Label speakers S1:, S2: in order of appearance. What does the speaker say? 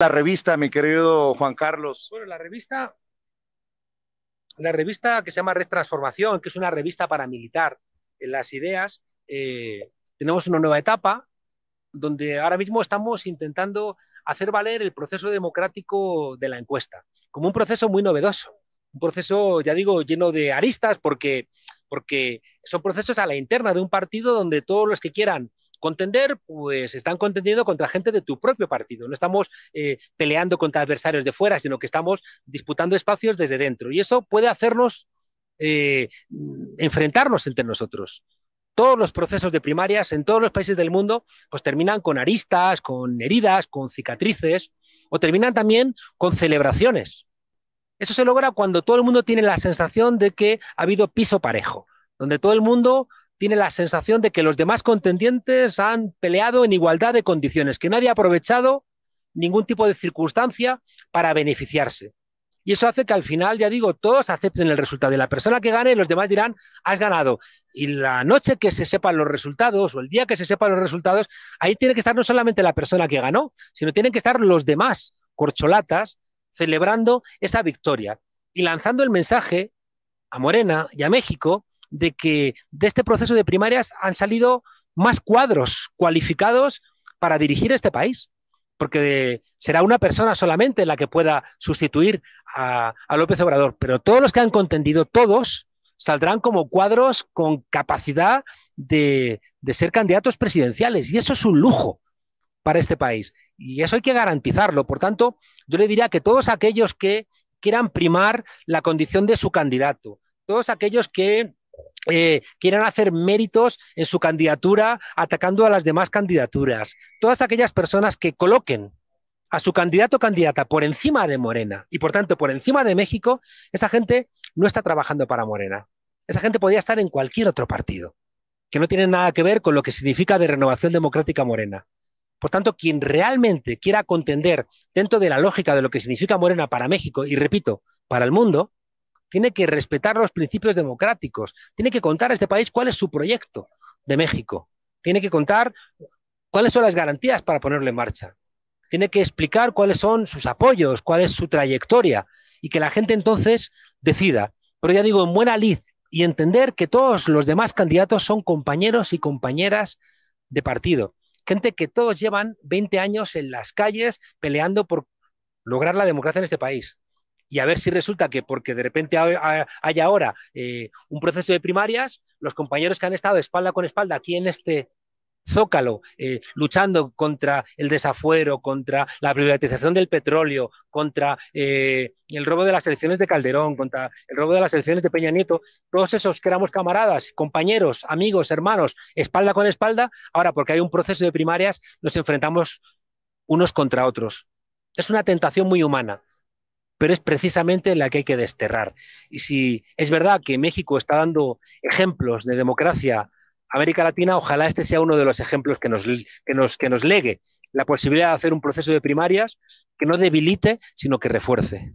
S1: la revista, mi querido Juan Carlos? Bueno, la revista, la revista que se llama Red Transformación, que es una revista paramilitar en las ideas, eh, tenemos una nueva etapa donde ahora mismo estamos intentando hacer valer el proceso democrático de la encuesta, como un proceso muy novedoso, un proceso, ya digo, lleno de aristas, porque, porque son procesos a la interna de un partido donde todos los que quieran Contender, pues están contendiendo contra gente de tu propio partido. No estamos eh, peleando contra adversarios de fuera, sino que estamos disputando espacios desde dentro. Y eso puede hacernos eh, enfrentarnos entre nosotros. Todos los procesos de primarias en todos los países del mundo pues, terminan con aristas, con heridas, con cicatrices o terminan también con celebraciones. Eso se logra cuando todo el mundo tiene la sensación de que ha habido piso parejo, donde todo el mundo tiene la sensación de que los demás contendientes han peleado en igualdad de condiciones, que nadie ha aprovechado ningún tipo de circunstancia para beneficiarse. Y eso hace que al final, ya digo, todos acepten el resultado. de la persona que gane, los demás dirán, has ganado. Y la noche que se sepan los resultados o el día que se sepan los resultados, ahí tiene que estar no solamente la persona que ganó, sino tienen que estar los demás corcholatas celebrando esa victoria y lanzando el mensaje a Morena y a México de que de este proceso de primarias han salido más cuadros cualificados para dirigir este país, porque será una persona solamente la que pueda sustituir a, López Obrador, pero todos los que han contendido, todos saldrán como cuadros con capacidad de, de ser candidatos presidenciales, y eso es un lujo para este país. Y eso hay que garantizarlo. Por tanto, yo le diría que todos aquellos que quieran primar la condición de su candidato, todos aquellos que eh, quieran hacer méritos en su candidatura atacando a las demás candidaturas. Todas aquellas personas que coloquen a su candidato o candidata por encima de Morena y por tanto por encima de México, esa gente no está trabajando para Morena. Esa gente podría estar en cualquier otro partido, que no tiene nada que ver con lo que significa de renovación democrática Morena. Por tanto, quien realmente quiera contender dentro de la lógica de lo que significa Morena para México y, repito, para el mundo, tiene que respetar los principios democráticos, tiene que contar a este país cuál es su proyecto de México, tiene que contar cuáles son las garantías para ponerlo en marcha, tiene que explicar cuáles son sus apoyos, cuál es su trayectoria y que la gente entonces decida. Pero ya digo, en buena lid y entender que todos los demás candidatos son compañeros y compañeras de partido. Gente que todos llevan 20 años en las calles peleando por lograr la democracia en este país y a ver si resulta que porque de repente hay ahora eh, un proceso de primarias, los compañeros que han estado espalda con espalda aquí en este zócalo, eh, luchando contra el desafuero, contra la privatización del petróleo, contra eh, el robo de las elecciones de Calderón, contra el robo de las elecciones de Peña Nieto, todos esos que éramos camaradas, compañeros, amigos, hermanos, espalda con espalda, ahora porque hay un proceso de primarias nos enfrentamos unos contra otros. Es una tentación muy humana pero es precisamente la que hay que desterrar. Y si es verdad que México está dando ejemplos de democracia América Latina, ojalá este sea uno de los ejemplos que nos, que nos, que nos legue la posibilidad de hacer un proceso de primarias que no debilite, sino que refuerce.